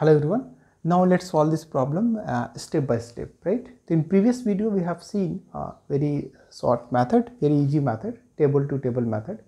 hello everyone now let's solve this problem uh, step by step right so in previous video we have seen uh, very short method very easy method table to table method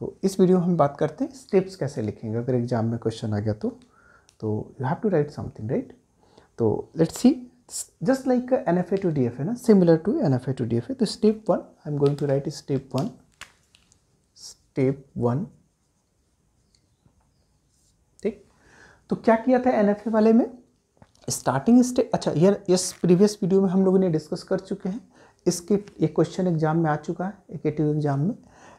तो इस video में हम बात करते हैं steps कैसे लिखेंगे अगर एग्जाम में क्वेश्चन आ गया तो तो you have to write something right तो let's see just like N F A to D F है ना similar to N F A to D F A तो step one I am going to write step one step one तो क्या किया था N वाले में starting step अच्छा ये इस प्रीवियस वीडियो में हम लोगों ने डिस्कस कर चुके हैं इसके एक क्वेश्चन एग्जाम में आ चुका है एक एग्जाम में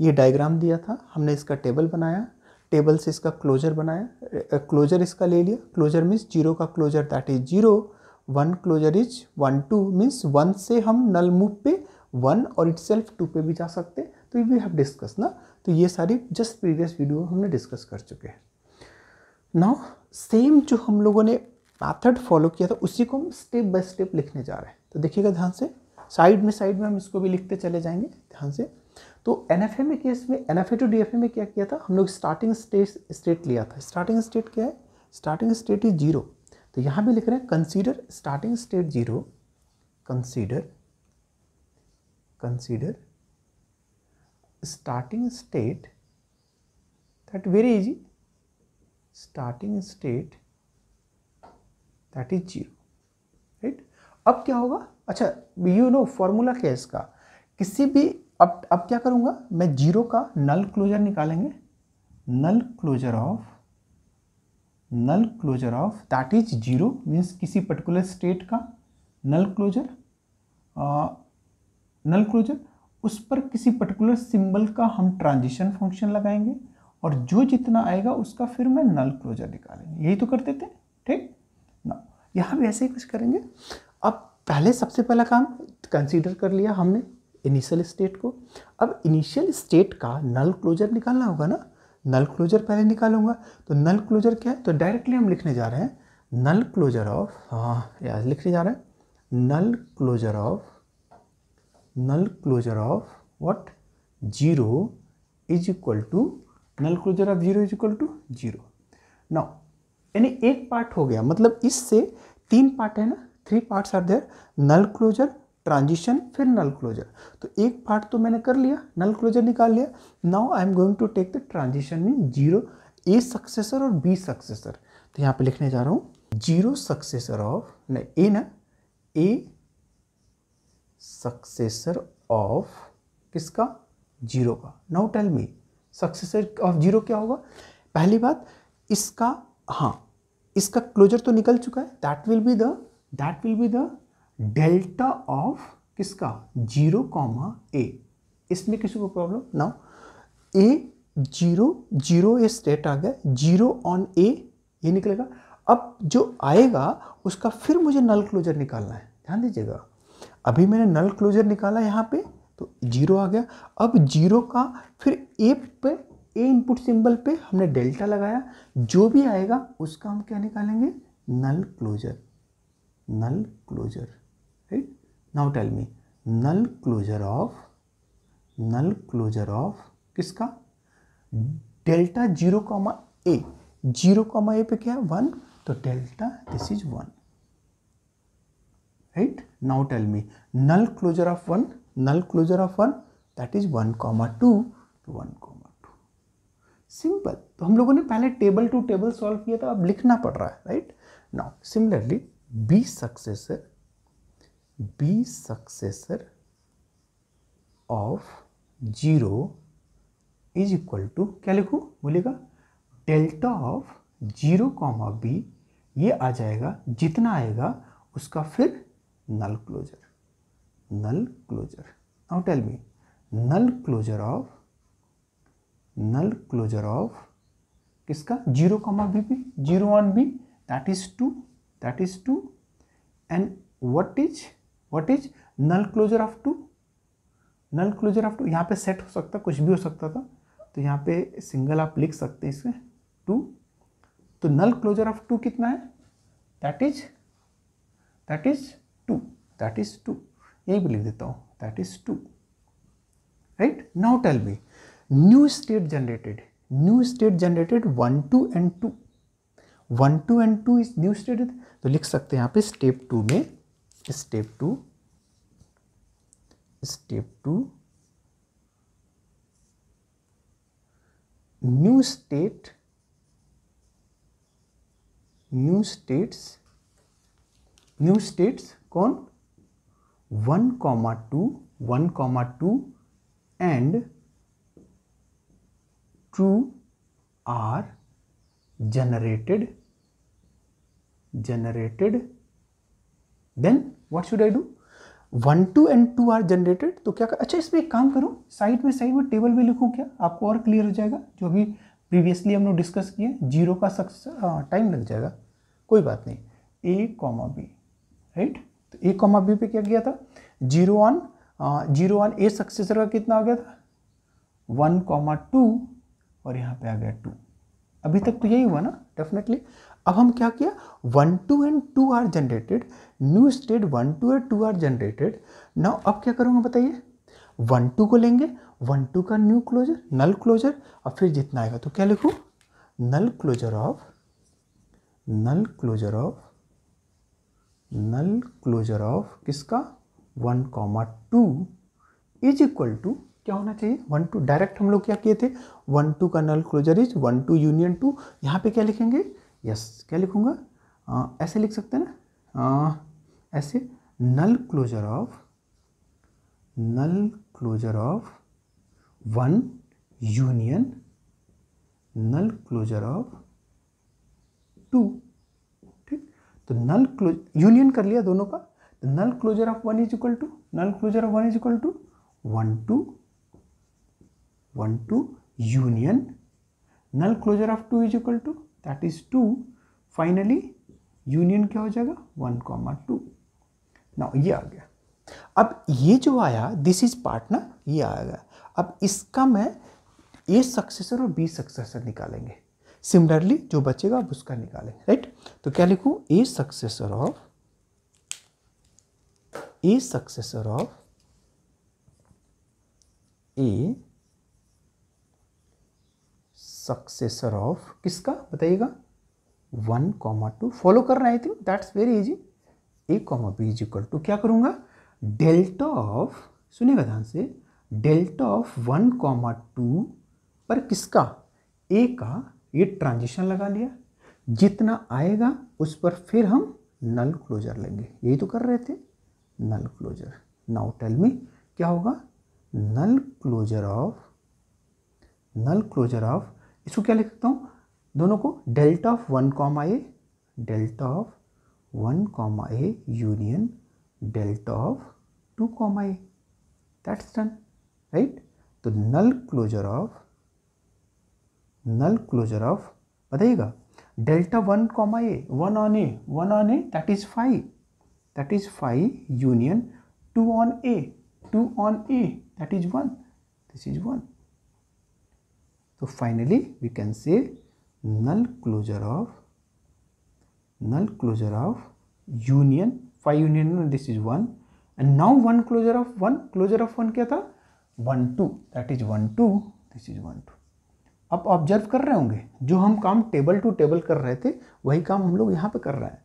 ये डायग्राम दिया था हमने इसका टेबल बनाया टेबल से इसका क्लोजर बनाया क्लोजर इसका ले लिया क्लोजर मीन्स जीरो का closure that is zero one closure is one two means one से हम नल मूव पे वन और इट सेल्फ टू पे भी जा सकते तो ये वी हम डिस्कस ना तो ये सारी जस्ट प्रीवियस वीडियो हमने डिस्कस कर चुके हैं नाउ सेम जो हम लोगों ने मैथड फॉलो किया था उसी को हम स्टेप बाय स्टेप लिखने जा रहे हैं तो देखिएगा ध्यान से साइड में साइड में हम इसको भी लिखते चले जाएंगे ध्यान से तो एन एफ ए केस में N F A to D F A में क्या किया था हम लोग स्टार्टिंग स्टेट स्टेट लिया था स्टार्टिंग स्टेट क्या है स्टार्टिंग स्टेट इज जीरो तो यहाँ भी लिख रहे हैं consider starting state zero consider consider starting state that very easy starting state that is zero right अब क्या होगा अच्छा यू नो फॉर्मूला क्या है इसका किसी भी अब अब क्या करूँगा मैं जीरो का नल क्लोजर निकालेंगे null closure of null closure of that is zero means किसी पर्टिकुलर स्टेट का नल क्लोजर नल क्लोजर उस पर किसी पर्टिकुलर सिंबल का हम ट्रांजिशन फंक्शन लगाएंगे और जो जितना आएगा उसका फिर मैं नल क्लोजर निकालेंगे यही तो करते थे ठीक ना यहाँ भी ऐसे ही कुछ करेंगे अब पहले सबसे पहला काम कंसीडर कर लिया हमने इनिशियल स्टेट को अब इनिशियल स्टेट का नल क्लोजर निकालना होगा ना नल क्लोजर पहले निकालूंगा तो नल क्लोजर क्या है तो डायरेक्टली हम लिखने जा रहे हैं नल क्लोजर ऑफ हाँ लिखने जा रहे हैं null closure of null closure of what zero is equal to null closure of zero is equal to zero now यानी एक पार्ट हो गया मतलब इससे तीन पार्ट है ना three parts are there null closure transition फिर नल क्लोजर तो एक पार्ट तो मैंने कर लिया नल क्लोजर निकाल लिया now I am going to take the transition mean zero A successor और बी सक्सेसर तो यहाँ पे लिखने जा रहा हूँ जीरो सक्सेसर ऑफ नहीं ए ना ए सक्सेसर ऑफ किसका जीरो का now tell me successor of zero क्या होगा पहली बात इसका हाँ इसका क्लोजर तो निकल चुका है that will be the that will be the delta of किसका जीरो कॉमा ए इसमें किसी को problem now A zero zero ये स्टेट आ गया जीरो ऑन ए ये निकलेगा अब जो आएगा उसका फिर मुझे नल क्लोजर निकालना है ध्यान दीजिएगा अभी मैंने नल क्लोजर निकाला यहाँ पे तो जीरो आ गया अब जीरो का फिर ए पे ए इनपुट सिंबल पे हमने डेल्टा लगाया जो भी आएगा उसका हम क्या निकालेंगे null closure null closure right now tell me null closure of null closure of किसका delta zero comma A zero comma A पे क्या है वन तो delta this is one right now tell me null closure of one null closure of 1 that is one comma two to 1 comma 2 simple तो हम लोगों ने पहले table to table solve किया था अब लिखना पड़ रहा है right now similarly B successor B successor of zero is equal to क्या लिखू बोलेगा delta of zero comma B ये आ जाएगा जितना आएगा उसका फिर null closure null closure now tell me null closure of null closure of किसका zero comma B P zero on B that is two that is two and what is what is null closure of two null closure of two यहाँ पे set हो सकता कुछ भी हो सकता था तो यहाँ पे सिंगल आप लिख सकते हैं इसमें टू तो नल क्लोजर ऑफ टू कितना है that is that is two that is two यही भी लिख देता हूँ that is two right now tell me new state generated new state generated one two and two one two and two is new state तो लिख सकते हैं यहाँ पे स्टेप टू में step two step two new state new states new states कौन one comma two one comma two and two are generated generated then what should I do one two and two are generated तो क्या कर अच्छा इसमें एक काम करूँ side में साइड में टेबल भी लिखूँ क्या आपको और क्लियर हो जाएगा जो भी प्रीवियसली हम लोग डिस्कस किए जीरो का सक्सेस टाइम हाँ, लग जाएगा कोई बात नहीं ए कॉमा बी राइट तो ए कॉमा बी पे क्या किया था zero one zero one A successor का कितना आ गया था वन कॉमा टू और यहाँ पे आ गया टू अभी तक तो यही हुआ ना डेफिनेटली अब हम क्या किया one two and two are generated new state one two and two are generated now अब क्या करूँगा बताइए वन टू को लेंगे वन टू का न्यू क्लोजर नल क्लोजर और फिर जितना आएगा तो क्या लिखूँ null closure of null closure of null closure of किसका one comma two is equal to क्या होना चाहिए वन टू डायरेक्ट हम लोग क्या किए थे वन टू का null closure is one two union two यहाँ पे क्या लिखेंगे यस yes, क्या लिखूँगा आ, ऐसे लिख सकते हैं ना आ, ऐसे null closure of null closure of one union null closure of two तो नल क्लोज यूनियन कर लिया दोनों का तो null closure of one is equal to null closure of one is equal to one two one two union null closure of two is equal to that is two finally union क्या हो जाएगा one comma to ना ये आ गया अब ये जो आया दिस इज पार्ट ना ये गया अब इसका मैं ए सक्सेसर और बी सक्सेसर निकालेंगे सिमिलरली जो बचेगा आप उसका निकालें राइट तो क्या लिखूँ A successor of A successor of A successor of किसका बताइएगा वन कॉमा टू फॉलो करना I think that's very easy A comma B is equal to क्या करूँगा डेल्टा ऑफ सुनिएगा ध्यान से delta of one comma two पर किसका ए का ये ट्रांजिशन लगा लिया जितना आएगा उस पर फिर हम नल क्लोजर लेंगे यही तो कर रहे थे null closure now tell me क्या होगा null closure of null closure of इसको क्या लिख सकता हूँ दोनों को delta of one comma A delta of one comma A union delta of two comma A that's done right तो null closure of null closure of बताइएगा delta one comma A one on A one on A that is five that is five union two on A two on A that is one this is one तो finally we can say null closure of null closure of union five union this is one and now one closure of one closure of one क्या था one two that is one two this is one two आप observe कर रहे होंगे जो हम काम table to table कर रहे थे वही काम हम लोग यहाँ पे कर रहे हैं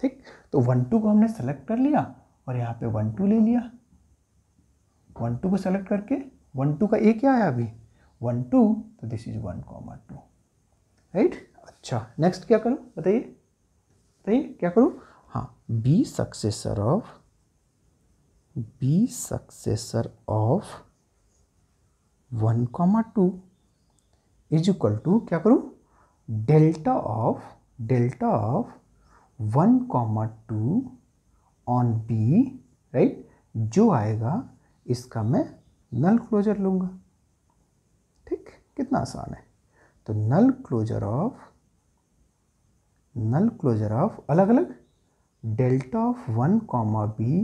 ठीक तो वन टू को हमने सेलेक्ट कर लिया और यहाँ पे वन टू ले लिया वन टू को सेलेक्ट करके वन टू का ए क्या है अभी वन टू तो this is one comma two right अच्छा नेक्स्ट क्या करूँ बताइए बताइए क्या करूँ हाँ B successor of B successor of one comma two is equal to क्या करूँ delta of delta of one comma two on B right जो आएगा इसका मैं नल क्लोजर लूँगा ठीक कितना आसान है तो null closure of null closure of अलग अलग delta of one comma B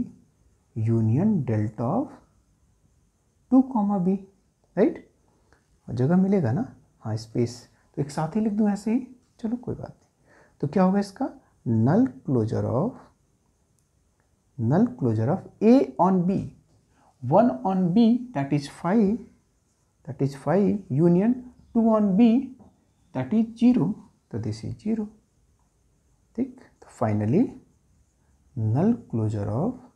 union delta of two comma B right जगह मिलेगा ना हाँ स्पेस तो एक साथ ही लिख दूँ ऐसे ही चलो कोई बात नहीं तो क्या होगा इसका null closure of null closure of A on B one on B that is five that is five union two on B that is zero तो दिस इज जीरो ठीक तो finally null closure of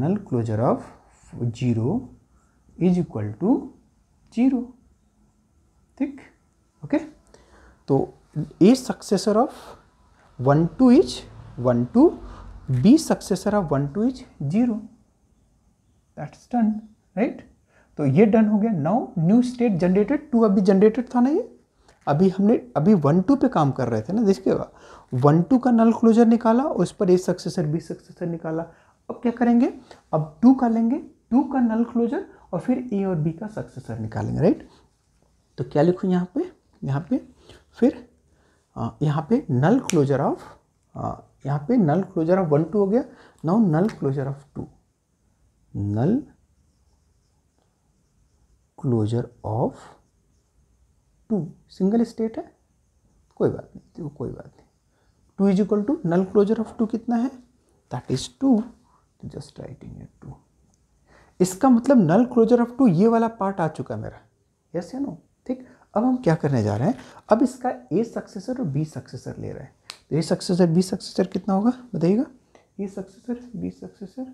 null closure of zero is equal to zero ठीक okay तो A successor of one two is one two B successor of one two is zero that's done right तो ये done हो गया now new state generated two अभी generated था ना ये अभी हमने अभी वन टू पे काम कर रहे थे ना देखिएगा वन टू का नल क्लोजर निकाला उस पर ए सक्सेसर बी सक्सेसर निकाला अब क्या करेंगे अब टू का लेंगे टू का नल क्लोजर और फिर ए और बी का सक्सेसर निकालेंगे राइट तो क्या लिखूँ यहाँ पे यहाँ पे फिर यहाँ पे नल क्लोजर ऑफ यहाँ पे null closure of one two हो गया now null closure of two null closure of two single state है कोई बात नहीं देखो कोई बात नहीं two is equal to null closure of two कितना है दैट इज टू तो जस्ट राइटिंग इट टू इसका मतलब नल क्लोजर ऑफ टू ये वाला पार्ट आ चुका है मेरा यस या नो ठीक अब हम क्या करने जा रहे हैं अब इसका ए सक्सेसर और बी सक्सेसर ले रहे हैं तो ए सक्सेसर बी सक्सेसर कितना होगा बताइएगा A successor B successor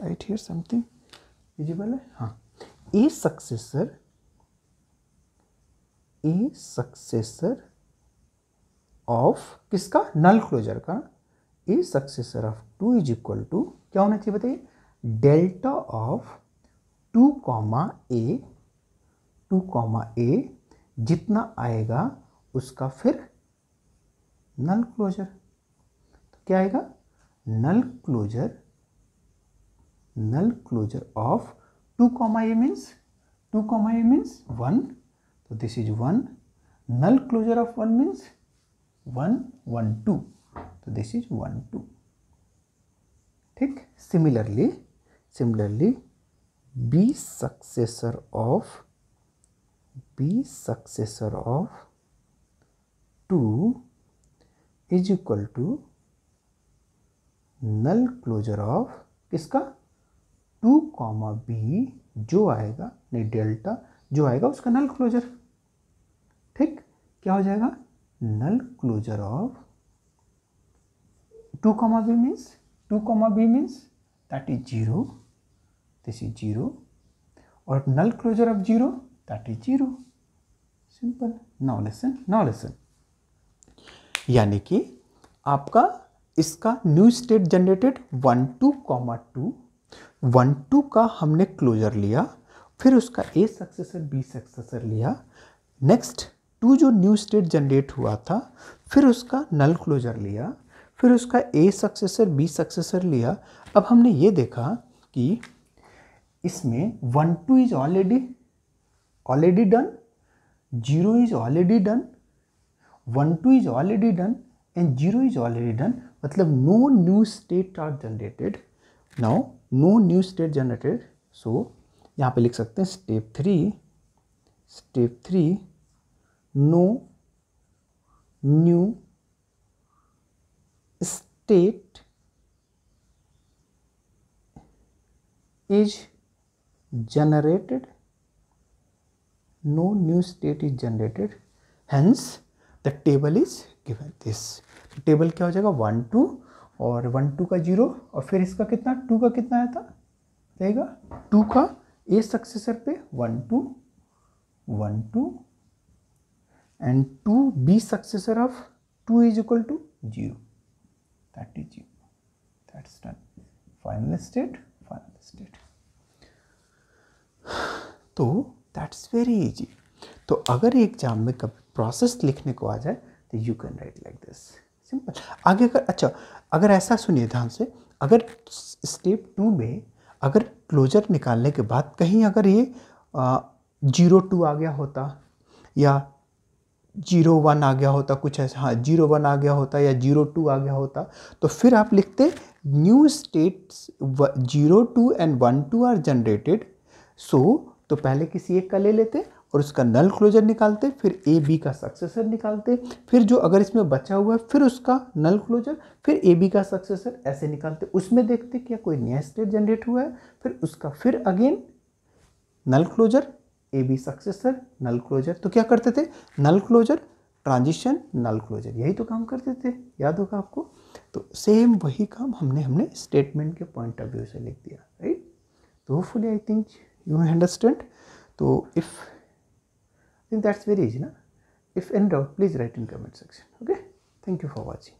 right here something visible है हाँ A successor A successor of किसका नल क्लोजर का A successor of two is equal to क्या होना चाहिए बताइए delta of two comma A two comma A जितना आएगा उसका फिर नल क्लोजर तो क्या आएगा null closure null closure of two comma A means two comma A means one तो this is one null closure of one means one one two तो this is one two ठीक similarly similarly be successor of be successor of 2 is equal to null closure of किसका two comma B जो आएगा नहीं delta जो आएगा उसका नल closure ठीक क्या हो जाएगा null closure of two comma B means two comma B means that is zero this is 0 or null closure of 0 that is 0 simple now listen now listen यानी कि आपका इसका new state generated one two comma two one two का हमने closure लिया फिर उसका A successor B successor लिया नेक्स्ट टू जो न्यू स्टेट जनरेट हुआ था फिर उसका नल क्लोजर लिया फिर उसका ए सक्सेसर बी सक्सेसर लिया अब हमने ये देखा कि इसमें one two is already already done zero is already done one two is already done and zero is already done मतलब no new state are generated now no new state generated so यहाँ पे लिख सकते हैं step three step three no new state is generated no new state is generated hence the table is given this तो table क्या हो जाएगा one two और वन टू का जीरो और फिर इसका कितना टू का कितना आया था रहेगा टू का ए सक्सेसर पे one two one two and two B successor of two is equal to zero that is zero that's done final state final state तो दैट्स वेरी इजी तो अगर एग्जाम में कभी प्रोसेस लिखने को आ जाए तो you can write like this simple आगे अगर अच्छा अगर ऐसा सुनिए ध्यान से अगर स्टेप टू में अगर क्लोजर निकालने के बाद कहीं अगर ये जीरो टू आ गया होता या जीरो वन आ गया होता कुछ ऐसा हाँ जीरो वन आ गया होता या जीरो टू आ गया होता तो फिर आप लिखते new states zero two and one two are generated so so, तो पहले किसी एक का ले लेते और उसका नल क्लोजर निकालते फिर ए बी का सक्सेसर निकालते फिर जो अगर इसमें बचा हुआ है फिर उसका नल क्लोजर फिर ए बी का सक्सेसर ऐसे निकालते उसमें देखते क्या कोई नया स्टेट जनरेट हुआ है फिर उसका फिर again null closure A B successor null closure तो क्या करते थे null closure transition null closure यही तो काम करते थे याद होगा आपको तो सेम वही काम हमने हमने स्टेटमेंट के पॉइंट ऑफ व्यू से लिख दिया राइट तो hopefully I think you understand so if I think that's very easy na? if in doubt please write in comment section okay thank you for watching